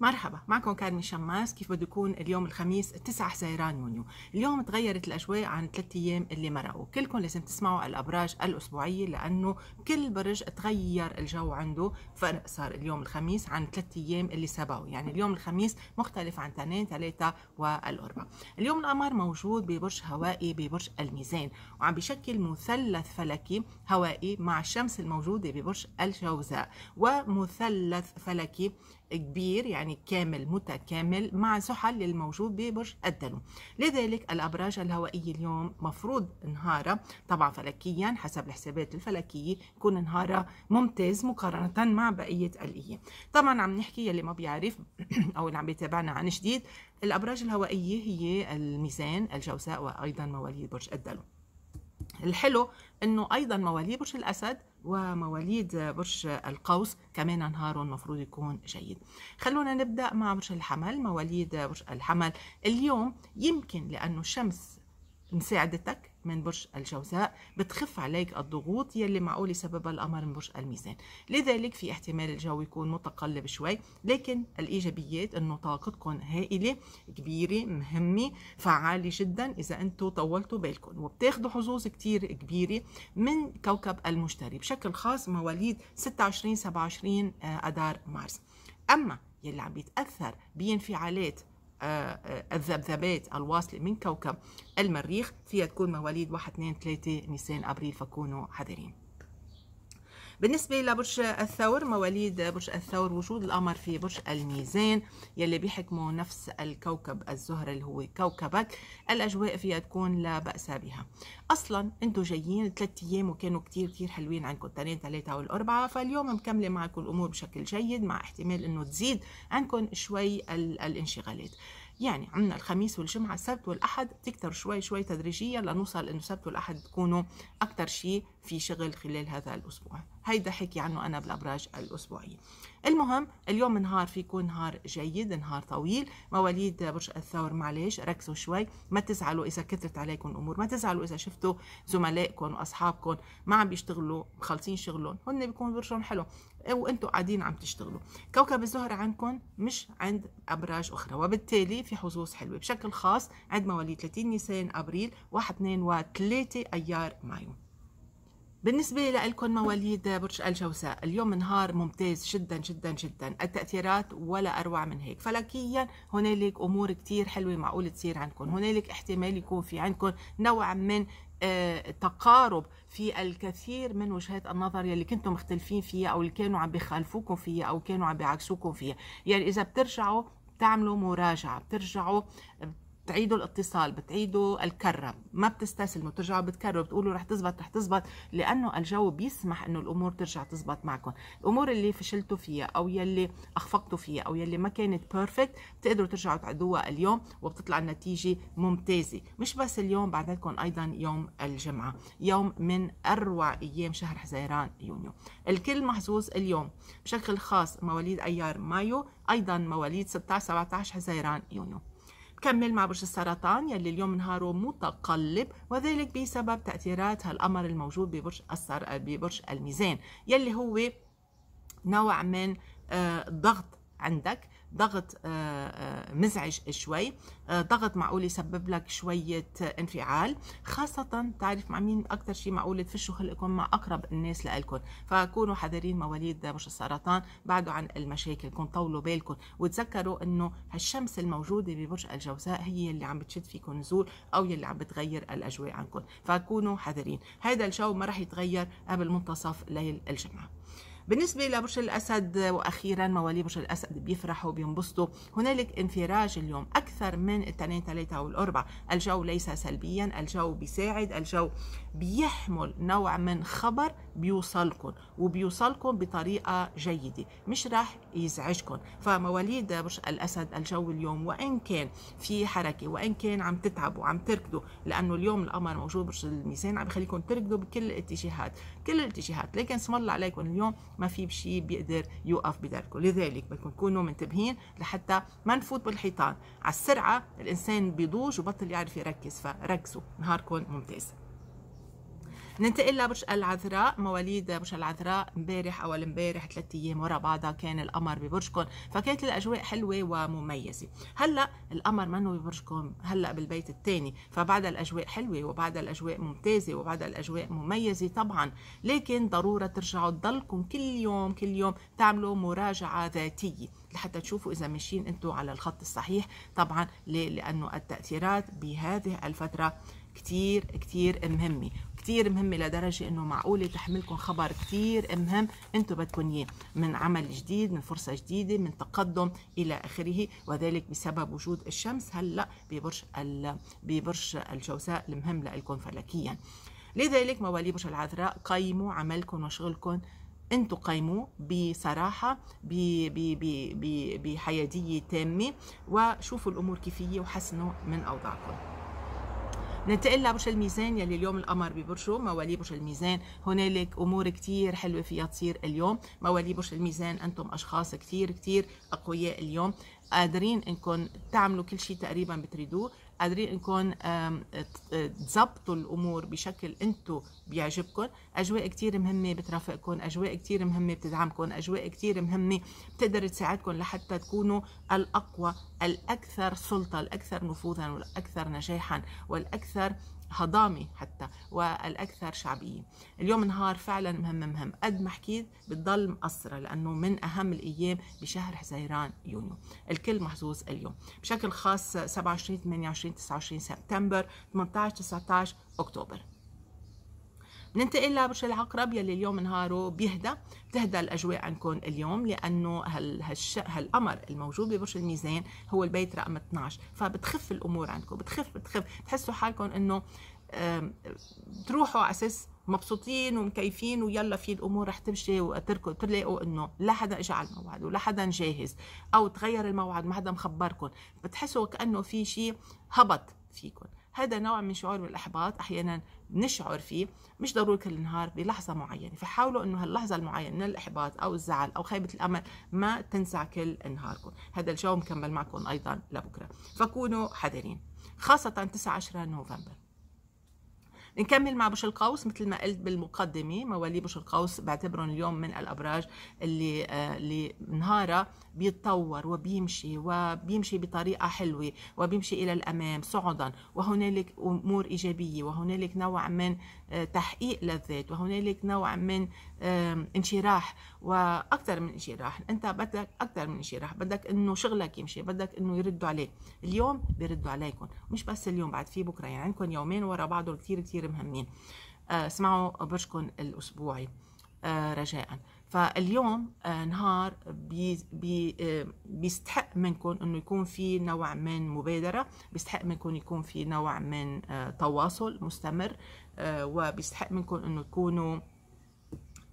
مرحبا معكم كارمي شماس كيف بده يكون اليوم الخميس 9 حزيران يونيو اليوم تغيرت الاجواء عن ثلاث ايام اللي مرقوا كلكم لازم تسمعوا الابراج الاسبوعيه لانه كل برج تغير الجو عنده فرق صار اليوم الخميس عن ثلاث ايام اللي سبقوا يعني اليوم الخميس مختلف عن اثنين ثلاثه والاربعاء اليوم القمر موجود ببرج هوائي ببرج الميزان وعم بيشكل مثلث فلكي هوائي مع الشمس الموجوده ببرج الجوزاء ومثلث فلكي كبير يعني كامل متكامل مع زحل الموجود ببرج الدلو لذلك الأبراج الهوائية اليوم مفروض نهارها طبعا فلكيا حسب الحسابات الفلكية يكون نهارها ممتاز مقارنة مع بقية الأيام طبعا عم نحكي يلي ما بيعرف أو اللي عم بيتابعنا عن جديد الأبراج الهوائية هي الميزان الجوزاء وأيضا مواليد برج الدلو الحلو أنه أيضا مواليد برج الأسد ومواليد برج القوس كمان نهاره المفروض يكون جيد خلونا نبدأ مع برج الحمل مواليد برج الحمل اليوم يمكن لأنه الشمس مساعدتك من برج الجوزاء بتخف عليك الضغوط يلي معقول يسببها القمر من برج الميزان لذلك في احتمال الجو يكون متقلب شوي لكن الإيجابيات أنه طاقتكم هائلة كبيرة مهمة فعالة جدا إذا أنتم طولتوا بالكم وبتاخذوا حظوظ كثير كبيرة من كوكب المشتري بشكل خاص مواليد 26 27 آه، اذار مارس أما يلي عم بيتأثر بانفعالات آه، آه، الذبذبات الواصلة من كوكب المريخ فيها تكون مواليد 1 2 3 نيسان أبريل فكونوا حذرين بالنسبة لبرج الثور مواليد برج الثور وجود القمر في برج الميزان يلي بيحكمه نفس الكوكب الزهر اللي هو كوكبك الأجواء فيها تكون لا بأس بها أصلا أنتم جايين ثلاث أيام وكانوا كتير كتير حلوين عندكم الاثنين ثلاثة والأربعة فاليوم مكملة معكم الأمور بشكل جيد مع احتمال أنه تزيد عندكم شوي الانشغالات يعني عندنا الخميس والجمعة السبت والأحد تكتر شوي شوي تدريجيا لنوصل أنه السبت والأحد تكونوا أكثر شيء في شغل خلال هذا الأسبوع هيدا حكي عنه أنا بالأبراج الأسبوعية المهم اليوم نهار فيكون نهار جيد نهار طويل مواليد برج الثور معليش ركزوا شوي ما تزعلوا إذا كثرت عليكم الأمور ما تزعلوا إذا شفتوا زملائكم وأصحابكم ما عم بيشتغلوا مخلصين شغلهم هن بيكون برجهم حلو وانتم قاعدين عم تشتغلوا كوكب الزهر عندكم مش عند أبراج أخرى وبالتالي في حظوظ حلوة بشكل خاص عند مواليد 30 نيسان أبريل 1 2 و 3 أيار مايو بالنسبة لكم مواليد برج الجوزاء اليوم نهار ممتاز جدا جدا جدا التأثيرات ولا أروع من هيك فلكيا هنالك أمور كتير حلوة معقول تصير عندكم هنالك احتمال يكون في عندكم نوع من آه، تقارب في الكثير من وجهات النظر يلي كنتم مختلفين فيها أو اللي كانوا عم بيخالفوكم فيها أو كانوا عم بيعكسوكم فيها يعني إذا بترجعوا بتعملوا مراجعة بترجعوا بتعيدوا الاتصال بتعيدوا الكرة ما بتستسلموا بترجعوا بتكرروا بتقولوا رح تزبط رح تزبط لأنه الجو بيسمح أنه الأمور ترجع تزبط معكم الأمور اللي فشلتوا فيها أو يلي أخفقتوا فيها أو يلي ما كانت بيرفكت بتقدروا ترجعوا تعدوها اليوم وبتطلع النتيجة ممتازة مش بس اليوم بعد لكم أيضا يوم الجمعة يوم من أروع أيام شهر حزيران يونيو الكل محظوظ اليوم بشكل خاص مواليد أيار مايو أيضا مواليد 16 17 حزيران يونيو كمل مع برج السرطان يلي اليوم نهاره متقلب وذلك بسبب تأثيرات هالقمر الموجود ببرج السر... ببرج الميزان يلي هو نوع من آه، ضغط عندك ضغط آه، آه، مزعج شوي آه، ضغط معقول يسبب لك شوية انفعال خاصة تعرف مع مين أكثر شيء معقول تفشوا خلقكم مع أقرب الناس لإلكم فكونوا حذرين مواليد مش السرطان بعدوا عن كون طولوا بالكم وتذكروا أنه هالشمس الموجودة ببرج الجوزاء هي اللي عم بتشد فيكم نزول أو اللي عم بتغير الأجواء عنكم فكونوا حذرين هذا الجو ما رح يتغير قبل منتصف ليل الجمعة بالنسبة لبرج الأسد وأخيرا موالي برج الأسد بيفرحوا بينبسطوا هنالك انفراج اليوم أكثر من الاثنين ثلاثة والاربعه الجو ليس سلبيا الجو بيساعد الجو بيحمل نوع من خبر بيوصلكم وبيوصلكم بطريقة جيدة مش راح يزعجكم فمواليد برج الأسد الجو اليوم وإن كان في حركة وإن كان عم تتعبوا عم تركضوا لأنه اليوم القمر موجود برج الميزان عم يخليكم تركضوا بكل الاتجاهات كل الاتجاهات لكن اسم الله عليكم اليوم ما في بشيء بيقدر يوقف بدركه لذلك بدكم تكونوا منتبهين لحتى ما نفوت بالحيطان على السرعه الانسان بيضوج وبطل يعرف يركز فركزوا نهاركم ممتاز ننتقل لبرج العذراء مواليد برج العذراء امبارح اول امبارح ثلاث ايام ورا بعضها كان القمر ببرجكم فكانت الاجواء حلوه ومميزه هلا القمر منه ببرجكم هلا بالبيت الثاني فبعد الاجواء حلوه وبعد الاجواء ممتازه وبعد الاجواء مميزه طبعا لكن ضروره ترجعوا تضلكم كل يوم كل يوم تعملوا مراجعه ذاتيه لحتى تشوفوا اذا ماشيين انتم على الخط الصحيح طبعا ليه لانه التاثيرات بهذه الفتره كتير كتير مهمة كتير مهمة لدرجة انه معقولة تحملكم خبر كتير مهم انتم بدكم اياه من عمل جديد من فرصة جديدة من تقدم الى اخره وذلك بسبب وجود الشمس هلا ببرج ببرج الجوزاء المهم لكم فلكيا لذلك موالي برج العذراء قيموا عملكم وشغلكم انتم قيموه بصراحة بحيادية تامة وشوفوا الأمور كيفية وحسنوا من أوضاعكم ننتقل لبرج الميزان يلي اليوم القمر ببرجه موالي برج الميزان هنالك امور كثير حلوه فيها تصير اليوم موالي برج الميزان انتم اشخاص كثير كثير اقوياء اليوم قادرين انكم تعملوا كل شيء تقريبا بتريدوه قادرين انكم تظبطوا آه، الامور بشكل انتو بيعجبكم اجواء كتير مهمه بترافقكم اجواء كتير مهمه بتدعمكم اجواء كتير مهمه بتقدر تساعدكم لحتى تكونوا الاقوى الاكثر سلطه الاكثر نفوذا والاكثر نجاحا والاكثر هضامة حتى والأكثر شعبية اليوم نهار فعلا مهم مهم قد ما حكيت بتضل مقصرة لأنه من أهم الأيام بشهر حزيران يونيو الكل محظوظ اليوم بشكل خاص 27 28 29 سبتمبر 18 19 أكتوبر ننتقل لبرج العقرب يلي اليوم نهاره بيهدى بتهدى الاجواء عندكم اليوم لانه هال هالش... هالقمر الموجود ببرج الميزان هو البيت رقم 12 فبتخف الامور عندكم بتخف بتخف بتحسوا حالكم انه بتروحوا على اساس مبسوطين ومكيفين ويلا في الامور رح تمشي وتركوا تلاقوا انه لا حدا اجى على الموعد ولا حدا جاهز او تغير الموعد ما حدا مخبركم بتحسوا كانه في شيء هبط فيكم هذا نوع من شعور بالاحباط احيانا بنشعر فيه مش ضروري كل نهار بلحظه معينه فحاولوا انه هاللحظه المعينه من الاحباط او الزعل او خيبه الامل ما تنسى كل نهاركم هذا الجو مكمل معكم ايضا لبكره فكونوا حذرين خاصه 9 10 نوفمبر نكمل مع بوش القوس مثل ما قلت بالمقدمه موالي بوش القوس بعتبرهم اليوم من الابراج اللي آه، اللي نهارها بيتطور وبيمشي وبيمشي بطريقه حلوه وبيمشي الى الامام صعدا وهنالك امور ايجابيه وهنالك نوع من آه، تحقيق للذات وهنالك نوع من انشراح واكثر من انشراح انت بدك اكثر من انشراح بدك انه شغلك يمشي بدك انه يردوا عليك اليوم بيردوا عليكم مش بس اليوم بعد في بكره يعني عندكم يومين ورا بعضهم كثير كثير كتير مهمين آه، اسمعوا برجكم الأسبوعي آه، رجاء فاليوم آه، نهار بي بي بيستحق منكم انه يكون في نوع من مبادره بيستحق منكم يكون في نوع من تواصل مستمر وبيستحق منكم انه تكونوا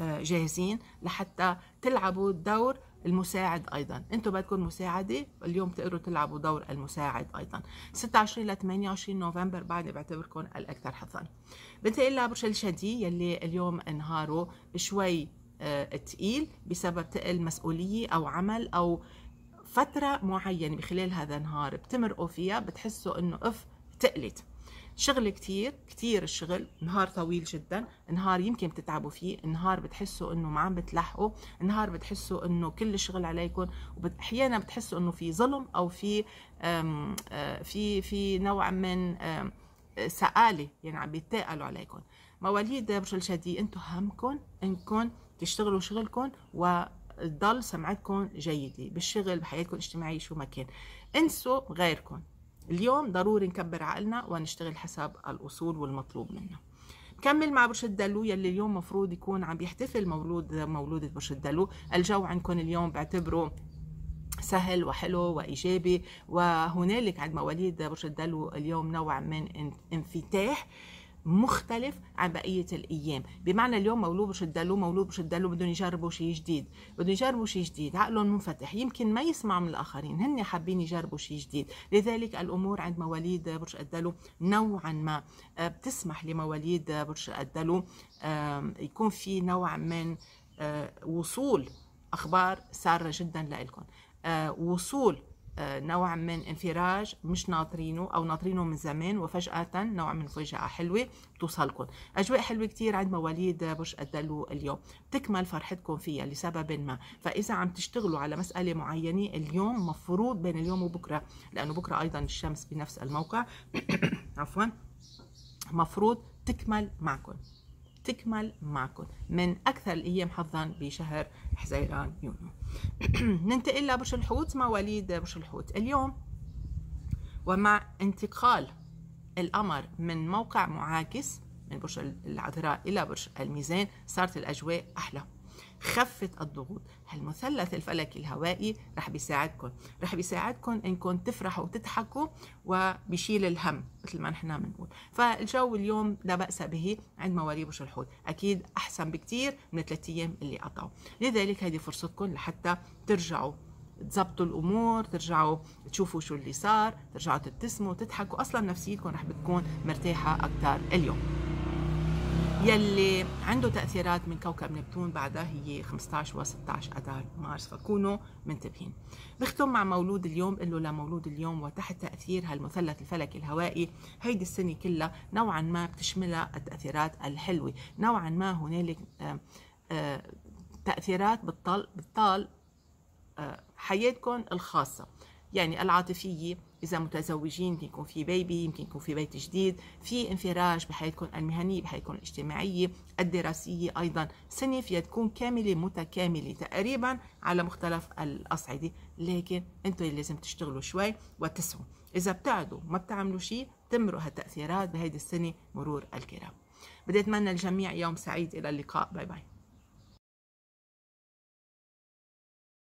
جاهزين لحتى تلعبوا دور المساعد ايضا انتم بدكم مساعده اليوم تقدروا تلعبوا دور المساعد ايضا 26 ل 28 نوفمبر بعد بعتبركم الاكثر حظا بنتقل لبرج الجدي يلي اليوم نهاره شوي آه، تقيل بسبب تقل مسؤوليه او عمل او فتره معينه بخلال هذا النهار بتمرقوا فيها بتحسوا انه اف تقلت شغل كتير كتير الشغل نهار طويل جدا نهار يمكن بتتعبوا فيه نهار بتحسوا انه ما عم بتلحقوا نهار بتحسوا انه كل الشغل عليكم واحيانا بتحسوا انه في ظلم او في آم آم آه، في في نوع من سآلة يعني عم بيتقالوا عليكم مواليد برج الجدي انتم همكم انكم تشتغلوا شغلكم و تضل سمعتكم جيدة بالشغل بحياتكم الاجتماعية شو ما كان انسوا غيركم اليوم ضروري نكبر عقلنا ونشتغل حسب الأصول والمطلوب منا كمل مع برج الدلو يلي اليوم مفروض يكون عم بيحتفل مولود مولودة برج الدلو الجو عندكم اليوم بعتبره سهل وحلو وإيجابي وهنالك عند مواليد برج الدلو اليوم نوع من انفتاح مختلف عن بقيه الايام بمعنى اليوم مولود مش الدلو مولود مش الدلو بدهم يجربوا شيء جديد بدهم يجربوا شيء جديد عقلهم منفتح يمكن ما يسمع من الاخرين هن حابين يجربوا شيء جديد لذلك الامور عند مواليد برج الدلو نوعا ما آه، بتسمح لمواليد برج الدلو يكون في نوع من آه، وصول اخبار ساره جدا لإلكم آه، وصول آه، نوع من انفراج مش ناطرينه او ناطرينه من زمان وفجاه نوع من فجاه حلوه بتوصلكم اجواء حلوه كثير عند مواليد برج الدلو اليوم تكمل فرحتكم فيها لسبب ما فاذا عم تشتغلوا على مساله معينه اليوم مفروض بين اليوم وبكره لانه بكره ايضا الشمس بنفس الموقع عفوا مفروض تكمل معكم تكمل معكم من أكثر الأيام حظا بشهر حزيران يونيو ننتقل لبرج الحوت مواليد برج الحوت اليوم ومع انتقال القمر من موقع معاكس من برج العذراء إلى برج الميزان صارت الأجواء أحلى خفت الضغوط هالمثلث الفلكي الهوائي رح بيساعدكم رح بيساعدكم انكم تفرحوا وتضحكوا وبيشيل الهم مثل ما نحن بنقول فالجو اليوم لا باس به عند مواريب الحوت اكيد احسن بكثير من الثلاث ايام اللي قطعوا لذلك هذه فرصتكم لحتى ترجعوا تزبطوا الامور ترجعوا تشوفوا شو اللي صار ترجعوا تبتسموا تضحكوا اصلا نفسيتكم رح بتكون مرتاحه اكثر اليوم يلي عنده تأثيرات من كوكب نبتون بعدها هي 15 و16 أذار مارس فكونوا منتبهين بختم مع مولود اليوم بقول له لمولود اليوم وتحت تأثير هالمثلث الفلكي الهوائي هيدي السنة كلها نوعا ما بتشملها التأثيرات الحلوة نوعا ما هنالك آه، آه، تأثيرات بتطال بتطال آه، حياتكم الخاصة يعني العاطفية اذا متزوجين يمكن يكون في بيبي يمكن يكون في بيت جديد في انفراج بحياتكم المهنيه بحياتكم الاجتماعيه الدراسيه ايضا سنه فيها تكون كامله متكامله تقريبا على مختلف الاصعده لكن انتم لازم تشتغلوا شوي وتسعوا اذا بتقعدوا ما بتعملوا شيء تمروا هالتاثيرات بهيدي السنه مرور الكرام بدي اتمنى الجميع يوم سعيد الى اللقاء باي باي